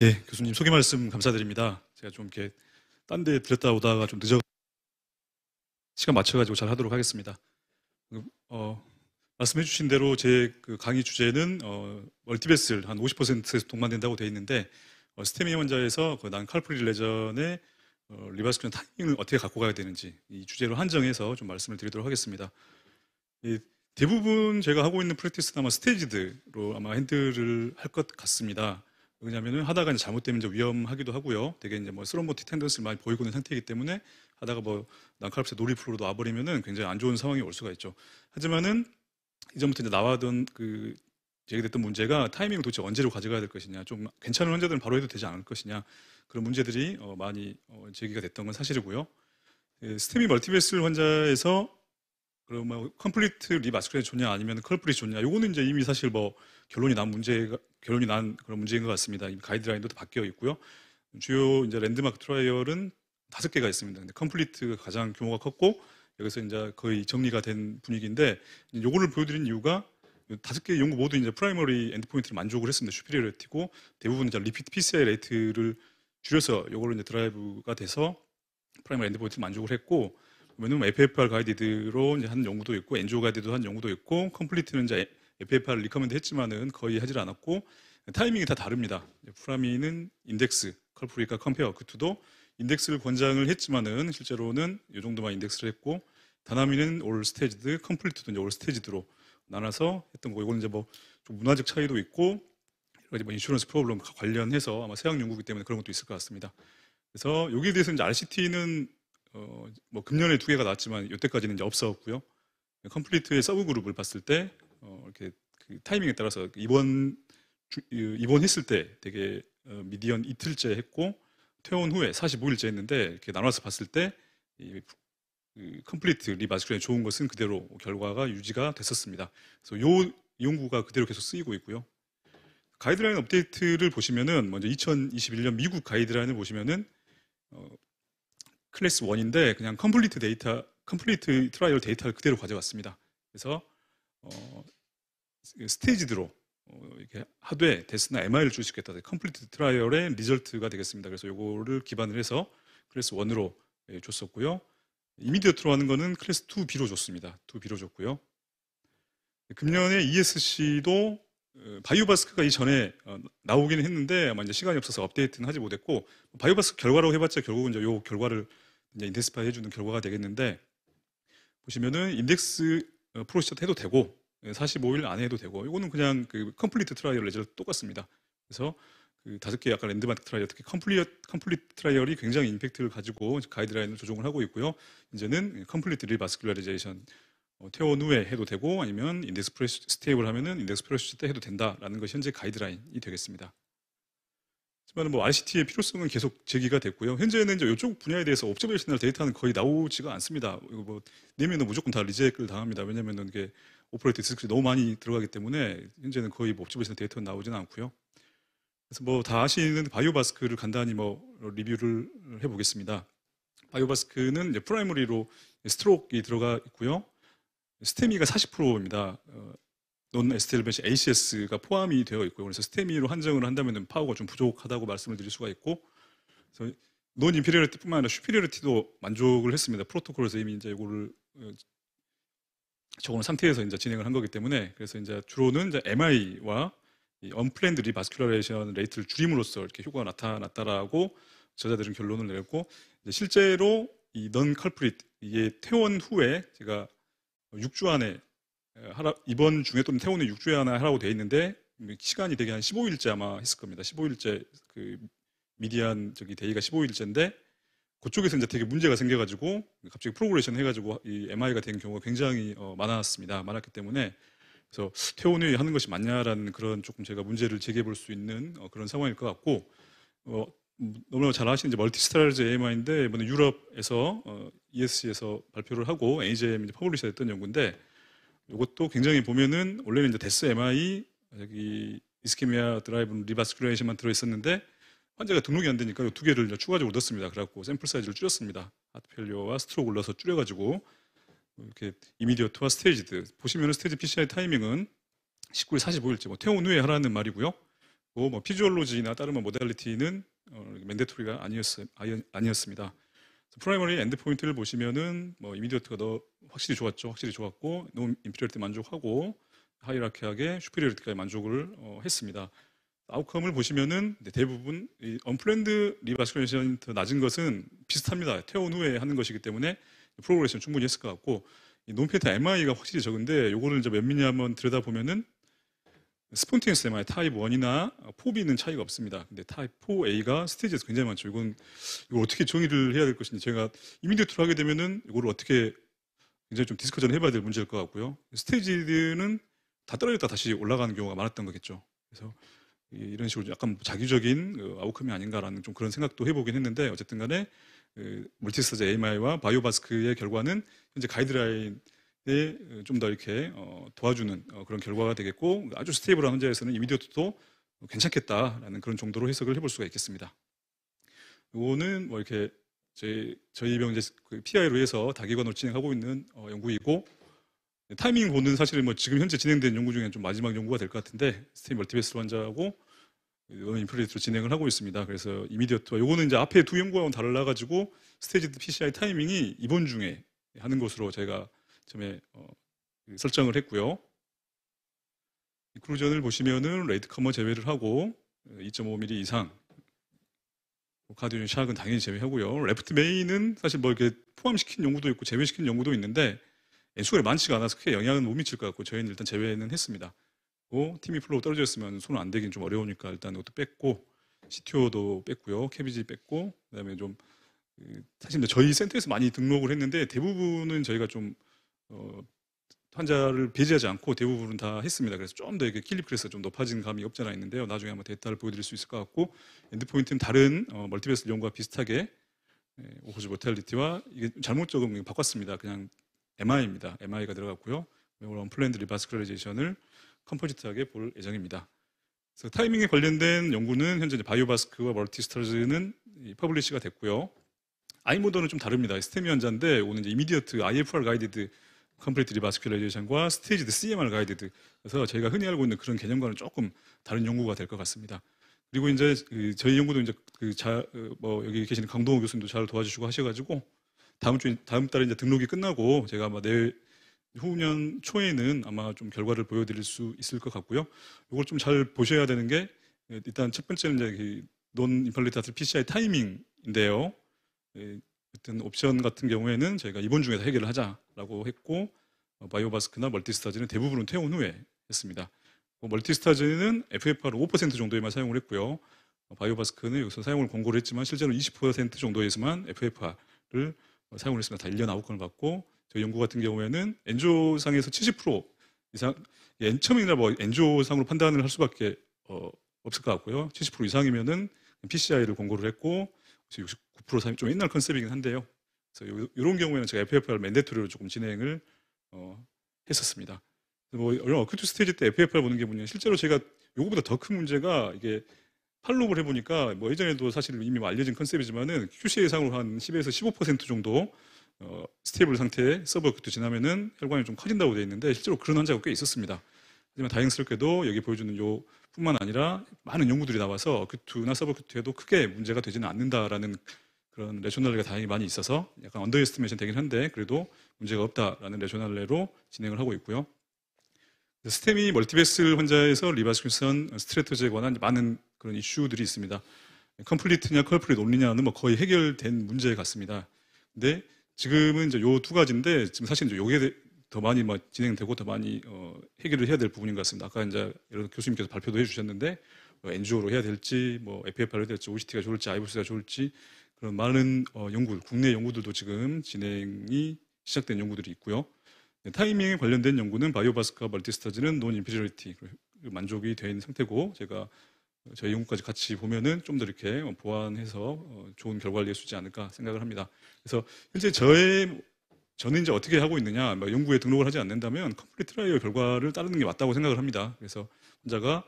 네, 교수님 소개 말씀 감사드립니다. 제가 좀 이렇게 딴 데 들렸다 오다가 좀 늦어 시간 맞춰가지고 잘 하도록 하겠습니다. 어, 말씀해주신 대로 제 그 강의 주제는 어, 멀티베슬 한 50%에서 동반된다고 되어 있는데 어, 스테미 원자에서 그 난칼프리 레전의 어, 리바스큘런 타이밍을 어떻게 갖고 가야 되는지 이 주제로 한정해서 좀 말씀을 드리도록 하겠습니다. 이, 대부분 제가 하고 있는 프랙티스는 아마 스테이지드로 아마 핸들을 할 것 같습니다. 왜냐면은 하다가 이제 잘못되면 이제 위험하기도 하고요. 되게 이제 뭐 스럼버티 텐던스를 많이 보이고 있는 상태이기 때문에 하다가 뭐 난카르프스 놀이프로로 놔버리면은 굉장히 안 좋은 상황이 올 수가 있죠. 하지만은 이전부터 이제 나와던 그 제기됐던 문제가 타이밍을 도대체 언제로 가져가야 될 것이냐, 좀 괜찮은 환자들은 바로 해도 되지 않을 것이냐 그런 문제들이 어 많이 어 제기가 됐던 건 사실이고요. 예, 스테미 멀티베스 환자에서 그리고 뭐 컴플리트 리마스크레이 좋냐 아니면 컬프리 좋냐 요거는 이제 이미 사실 뭐 결론이 난 문제 가 결론이 난 그런 문제인 것 같습니다. 이미 가이드라인도 바뀌어 있고요. 주요 이제 랜드마크 트라이얼은 다섯 개가 있습니다. 근데 컴플리트가 가장 규모가 컸고 여기서 이제 거의 정리가 된 분위기인데 요거를 보여드린 이유가 다섯 개 연구 모두 이제 프라이머리 엔드포인트를 만족을 했습니다. 슈피리어리티고 대부분 이제 리피트 PCI 레이트를 줄여서 요거를 이제 드라이브가 돼서 프라이머리 엔드포인트를 만족을 했고 왜냐면 FFR 가이드로한 연구도 있고 엔조 가이드도 한 연구도 있고 컴플리트는 이제 FFR 리커멘드 했지만은 거의 하질 않았고 타이밍이 다 다릅니다. 프라미는 인덱스, 컬프리카 컴페어 그 투도 인덱스를 권장을 했지만은 실제로는 이 정도만 인덱스를 했고 다나미는 올 스테이지드, 컴플리트도 이제 올 스테이지드로 나눠서 했던 거. 이거는 이제 뭐 좀 문화적 차이도 있고 여러 가지 뭐 인슈런스 프로블럼 관련해서 아마 서양 연구기 때문에 그런 것도 있을 것 같습니다. 그래서 여기에 대해서 이제 RCT는 어, 뭐 금년에 두 개가 나왔지만 이때까지는 이제 없었고요. 컴플리트의 서브 그룹을 봤을 때 어, 이렇게 그 타이밍에 따라서 입원 입원했을 때 되게 어, 미디언 이틀째 했고 퇴원 후에 45일째 했는데 이렇게 나눠서 봤을 때 이, 그 컴플리트 리마스크의 좋은 것은 그대로 결과가 유지가 됐었습니다. 그래서 요 용구가 그대로 계속 쓰이고 있고요. 가이드라인 업데이트를 보시면은 먼저 2021년 미국 가이드라인을 보시면은 어, 클래스 1인데 그냥 컴플리트 데이터, 컴플리트 트라이얼 데이터를 그대로 가져왔습니다. 그래서 어, 그 스테이지드로 어, 이렇게 하되 데스나 MI를 줄 수 있겠다. 컴플리트 트라이얼의 리절트가 되겠습니다. 그래서 이거를 기반을 해서 클래스 1으로 예, 줬었고요. 이미디어트로 하는 거는 클래스 2B로 줬습니다. 2B로 줬고요. 금년에 ESC도 어, 바이오바스크가 이전에 어, 나오기는 했는데 아마 이제 시간이 없어서 업데이트는 하지 못했고 바이오바스크 결과로 해봤자 결국은 이 결과를 인덱스화 파 해주는 결과가 되겠는데 보시면은 인덱스 어, 프로시트 해도 되고 45일 예, 안에 해도 되고 이거는 그냥 그 컴플리트 트라이얼 레저 똑같습니다. 그래서 그 다섯 개 약간 랜드마크 트라이얼 특히 컴플리트 컴플리트 트라이얼이 굉장히 임팩트를 가지고 가이드라인을 조정을 하고 있고요. 이제는 컴플리트 리바스큘라리제이션 어, 퇴원 후에 해도 되고 아니면 인덱스 프로레트 스테이블 하면은 인덱스 프레시트 해도 된다라는 것이 현재 가이드라인이 되겠습니다. 하지만 뭐 ICT의 필요성은 계속 제기가 됐고요. 현재는 이제 이쪽 분야에 대해서 옵저베이셔널 데이터는 거의 나오지가 않습니다. 이거 뭐 내면은 무조건 다 리젝을 당합니다. 왜냐면은 이게 오퍼레이트 디스크리 너무 많이 들어가기 때문에 현재는 거의 뭐 옵저베이셔널 데이터는 나오지는 않고요. 그래서 뭐 다 아시는 바이오바스크를 간단히 뭐 리뷰를 해보겠습니다. 바이오바스크는 이제 프라이머리로 스트로크가 들어가 있고요. 스테미가 40%입니다. 논 에스텔벳이 ACS가 포함이 되어 있고요. 그래서 스테미로 한정을 한다면 파워가 좀 부족하다고 말씀을 드릴 수가 있고 그래서 논 인피리어리티뿐만 아니라 슈피리어리티도 만족을 했습니다. 프로토콜에서 이미 이제 이거를 어, 적어놓은 상태에서 이제 진행을 한 거기 때문에 그래서 이제 주로는 이제 MI와 이 언플랜드 리바스큘레이션 레이트를 줄임으로써 이렇게 효과가 나타났다라고 저자들은 결론을 내렸고 이제 실제로 이넌 컬프릿 이게 퇴원 후에 제가 6주 안에 예, 하라, 이번 중에 또 태우는 6주에 하나 하라고 돼 있는데 음, 시간이 되게 한 15일째 아마 했을 겁니다. 15일째 그 미디안 저기 데이가 15일째인데 그쪽에서 이제 되게 문제가 생겨가지고 갑자기 프로그레이션 해가지고 이 MI가 된 경우가 굉장히 어, 많았습니다. 많았기 때문에 그래서 퇴원이 하는 것이 맞냐라는 그런 조금 제가 문제를 제기해 볼 수 있는 어, 그런 상황일 것 같고 어, 음, 너무나 잘 아시는 이제 멀티스타일즈 AMI인데 이번에 유럽에서 어, ESC에서 발표를 하고 AJM 이제 퍼블리셔 했던 연구인데 이것도 굉장히 보면은 원래는 이제 데스 MI 여기 이스케미아 드라이브 리바스큘레이션만 들어 있었는데 환자가 등록이 안 되니까 이두 개를 추가적으로 넣었습니다. 그래갖고 샘플 사이즈를 줄였습니다. 아트펠리오와 스트로크 올라서 줄여가지고 이렇게 이미디어트와 스테이지드 보시면 스테이지 PCI 타이밍은 19일 45일째 뭐 퇴원 후에 하라는 말이고요. 뭐, 뭐 피지올로지나 다른 뭐 모델리티는 멘 어, 맨데토리가 아니었, 아니었습니다. 프라이머리 엔드포인트를 보시면은 뭐 이미디어트가 더 확실히 좋았죠. 확실히 좋았고 너무 인피리어리티 만족하고 하이라키하게 슈피리얼티까지 만족을 어, 했습니다. 아웃컴을 보시면은 대부분 이 언플랜드 리바스큘레이션이 더 낮은 것은 비슷합니다. 퇴원 후에 하는 것이기 때문에 프로그레이션 충분히 했을 것 같고 논페타 MI가 확실히 적은데 요거를 이제 면밀히 한번 들여다보면은 스폰티니스 MI 타입 1이나 4B는 차이가 없습니다. 근데 타입 4A가 스테이지에서 굉장히 많죠. 이건 이걸 어떻게 정의를 해야 될 것인지 제가 이미디어트로 하게 되면은 이걸 어떻게 굉장히 좀 디스커전 해봐야 될 문제일 것 같고요. 스테이지는 다 떨어졌다 다시 올라가는 경우가 많았던 거겠죠. 그래서 이런 식으로 약간 자기적인 그 아웃컴이 아닌가라는 좀 그런 생각도 해보긴 했는데 어쨌든 간에 그 멀티스타자 AMI와 바이오바스크의 결과는 현재 가이드라인에 좀 더 이렇게 어, 도와주는 어, 그런 결과가 되겠고 아주 스테이블한 혼자에서는 이미디어트도 괜찮겠다라는 그런 정도로 해석을 해볼 수가 있겠습니다. 이거는 뭐 이렇게 저희 저희 병제 그 PI로 해서 다기관으로 진행하고 있는 어, 연구이고 타이밍 보는 사실은 뭐 지금 현재 진행된 연구 중에 좀 마지막 연구가 될 것 같은데 스테이 멀티베스 환자하고 인플레이트로 진행을 하고 있습니다. 그래서 이미디어트와 요거는 이제 앞에 두연구하고 달라 가지고 스테이지드 PCI 타이밍이 이번 중에 하는 것으로 제가 처음에 어, 설정을 했고요. 인클루전을 보시면은 레이트 커머 제외를 하고 2.5mm 어, 이상 가디언 샥은 당연히 제외하고요. 레프트 메인은 사실 뭐 이렇게 포함시킨 연구도 있고 제외시킨 연구도 있는데 수가 많지가 않아서 크게 영향은 못 미칠 것 같고 저희는 일단 제외는 했습니다. 고 팀이 플로우 떨어졌으면 손은 안 되긴 좀 어려우니까 일단 이것도 뺐고 CTO도 뺐고요. 캐비지 뺐고 그다음에 좀 그, 사실 저희 센터에서 많이 등록을 했는데 대부분은 저희가 좀 어, 환자를 배제하지 않고 대부분 다 했습니다. 그래서 좀 더 이렇게 킬립 그래서 좀 높아진 감이 없지않아 있는데요. 나중에 한번 데이터를 보여드릴 수 있을 것 같고 엔드포인트는 다른 어, 멀티베스 연구와 비슷하게 예, 오호즈 모텔리티와 이게 잘못 적응 바꿨습니다. 그냥 MI입니다. MI가 들어갔고요. 이런 플랜드 리바스클라이제이션을 컴포지트하게 볼 예정입니다. 그래서 타이밍에 관련된 연구는 현재 바이오바스크와 멀티스타즈는 퍼블리시가 됐고요. 아이모더는 좀 다릅니다. 스테미 환자인데 오늘 이제 이미디어트 IFR 가이디드 컴플리트 리바스큘라이제이션과 스테이지드 CMR 가이드드 그래서 저희가 흔히 알고 있는 그런 개념과는 조금 다른 연구가 될 것 같습니다. 그리고 이제 그 저희 연구도 이제 그 자뭐 그 여기 계신 강동호 교수님도 잘 도와주시고 하셔가지고 다음 주 다음 달에 이제 등록이 끝나고 제가 아마 내일 후년 초에는 아마 좀 결과를 보여드릴 수 있을 것 같고요. 이걸 좀 잘 보셔야 되는 게 일단 첫 번째는 이제 그 논 임플리타트 PCI 타이밍인데요. 예, 어쨌든 옵션 같은 경우에는 저희가 이번 중에서 해결을 하자라고 했고 어, 바이오바스크나 멀티스타즈는 대부분은 퇴원 후에 했습니다. 어, 멀티스타즈는 FFR 5% 정도에만 사용을 했고요. 어, 바이오바스크는 여기서 사용을 권고를 했지만 실제로 20% 정도에서만 FFR을 사용을 했습니다. 다 1년 아 9건을 받고 저희 연구 같은 경우에는 엔조상에서 70% 이상 예, 처음이나 뭐 엔조상으로 판단을 할 수밖에 없을 것 같고요. 70% 이상이면은 PCI를 권고를 했고 69% 사용이 좀 옛날 컨셉이긴 한데요. 그래서 요, 이런 경우에는 제가 FFR 맨데토리로 조금 진행을 어, 했었습니다. 뭐얼런 어큐트 스테이지 때 FFR 보는 게 뭐냐 면 실제로 제가 요거보다 더 큰 문제가 이게 팔로우를 해보니까 뭐 예전에도 사실 이미 뭐 알려진 컨셉이지만은 QC 예상으로 한 10에서 15% 정도 어, 스테이블 상태의 서버 어큐트 지나면은 혈관이 좀 커진다고 되어 있는데 실제로 그런 환자가 꽤 있었습니다. 하지만 다행스럽게도 여기 보여주는 요 뿐만 아니라 많은 연구들이 나와서 그 두나 서버 큐트에도 크게 문제가 되지는 않는다라는 그런 레셔널레가 다행히 많이 있어서 약간 언더에스티메이션 되긴 한데 그래도 문제가 없다라는 레셔널레로 진행을 하고 있고요. 스테이 멀티베스 환자에서 리바스큐슨 스트레토제에 관한 많은 그런 이슈들이 있습니다. 컴플리트냐 컬플릿 온리냐는 뭐 거의 해결된 문제 같습니다. 근데 지금은 이제 요 두 가지인데 지금 사실 이제 요게 더 많이 막 진행되고 더 많이 어, 해결을 해야 될 부분인 것 같습니다. 아까 이제 여러 교수님께서 발표도 해주셨는데 뭐 NGO로 해야 될지, 뭐 FFR로 해야 될지, OCT가 좋을지, 아이보스가 좋을지 그런 많은 어, 연구, 국내 연구들도 지금 진행이 시작된 연구들이 있고요. 네, 타이밍에 관련된 연구는 바이오바스카 멀티스타즈는 논 인피리얼리티 그 만족이 된 상태고 제가 저희 연구까지 같이 보면은 좀 더 이렇게 보완해서 어, 좋은 결과를 낼 수 있지 않을까 생각을 합니다. 그래서 현재 저의 저는 이제 어떻게 하고 있느냐, 뭐 연구에 등록을 하지 않는다면 컴플리 트라이어 결과를 따르는 게 맞다고 생각을 합니다. 그래서 환자가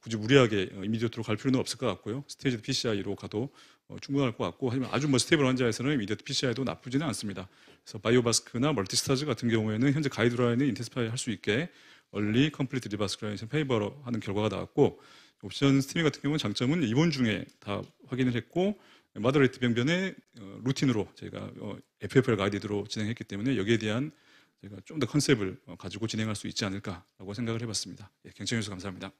굳이 무리하게 어, 이미디어트로 갈 필요는 없을 것 같고요. 스테이지 PCI로 가도 어, 충분할 것 같고, 하지만 아주 뭐 스테이블 환자에서는 이미디어트 PCI도 나쁘지는 않습니다. 그래서 바이오바스크나 멀티스타즈 같은 경우에는 현재 가이드라인을 인텐스파이 할 수 있게 얼리 컴플리트 리바스크라이션 페이버로 하는 결과가 나왔고, 옵션 스팀 같은 경우는 장점은 입원 중에 다 확인을 했고, 마더레이트 병변의 어, 루틴으로 저희가 어, FFL 가이드로 진행했기 때문에 여기에 대한 저희가 좀 더 컨셉을 어, 가지고 진행할 수 있지 않을까라고 생각을 해봤습니다. 예, 경청해주셔서 감사합니다.